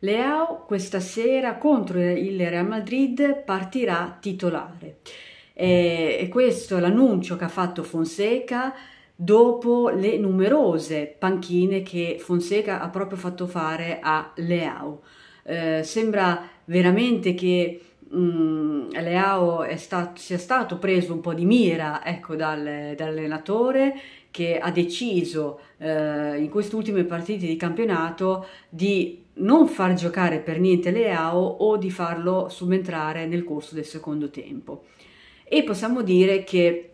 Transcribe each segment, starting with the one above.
Leao questa sera contro il Real Madrid partirà titolare. E questo è l'annuncio che ha fatto Fonseca dopo le numerose panchine che Fonseca ha proprio fatto fare a Leao. Eh, sembra veramente che mh, mm, Leao stato, sia stato preso un po' di mira ecco, dal, dall'allenatore che ha deciso eh, in queste ultime partite di campionato di non far giocare per niente Leao o di farlo subentrare nel corso del secondo tempo. E possiamo dire che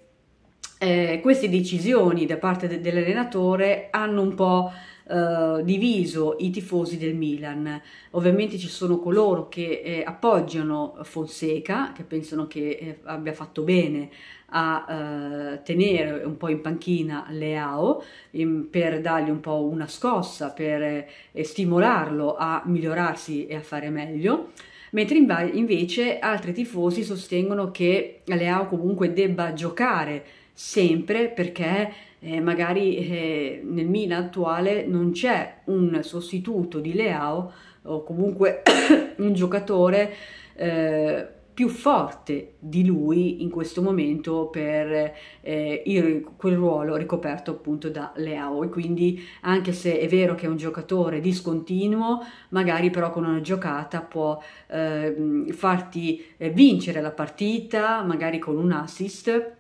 eh, queste decisioni da parte de- dell'allenatore hanno un po' Eh, diviso i tifosi del Milan. Ovviamente ci sono coloro che eh, appoggiano Fonseca, che pensano che eh, abbia fatto bene a eh, tenere un po' in panchina Leao in, per dargli un po' una scossa, per stimolarlo a migliorarsi e a fare meglio mentre invece altri tifosi sostengono che Leao comunque debba giocare sempre perché eh, magari eh, nel Milan attuale non c'è un sostituto di Leao o comunque un giocatore eh, più forte di lui in questo momento per eh, il, quel ruolo ricoperto appunto da Leao e quindi anche se è vero che è un giocatore discontinuo magari però con una giocata può eh, farti eh, vincere la partita magari con un assist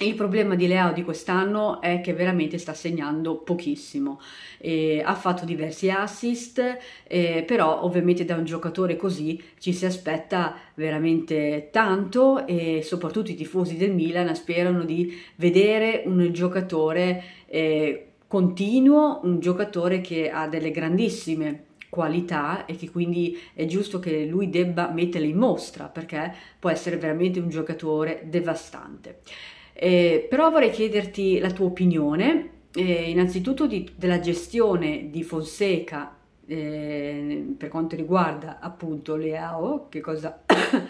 il problema di Leao di quest'anno è che veramente sta segnando pochissimo, eh, ha fatto diversi assist, eh, però ovviamente da un giocatore così ci si aspetta veramente tanto e soprattutto i tifosi del Milan sperano di vedere un giocatore eh, continuo, un giocatore che ha delle grandissime qualità e che quindi è giusto che lui debba metterle in mostra perché può essere veramente un giocatore devastante. Eh, però vorrei chiederti la tua opinione, eh, innanzitutto di, della gestione di Fonseca eh, per quanto riguarda appunto le che cosa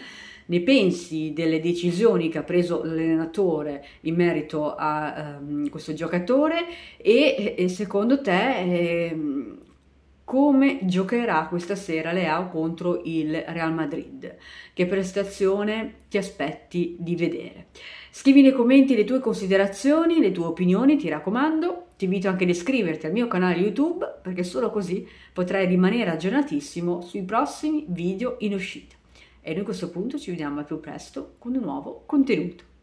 ne pensi delle decisioni che ha preso l'allenatore in merito a um, questo giocatore e, e secondo te ehm, come giocherà questa sera Leao contro il Real Madrid. Che prestazione ti aspetti di vedere? Scrivi nei commenti le tue considerazioni, le tue opinioni, ti raccomando. Ti invito anche ad iscriverti al mio canale YouTube perché solo così potrai rimanere aggiornatissimo sui prossimi video in uscita. E noi a questo punto ci vediamo al più presto con un nuovo contenuto.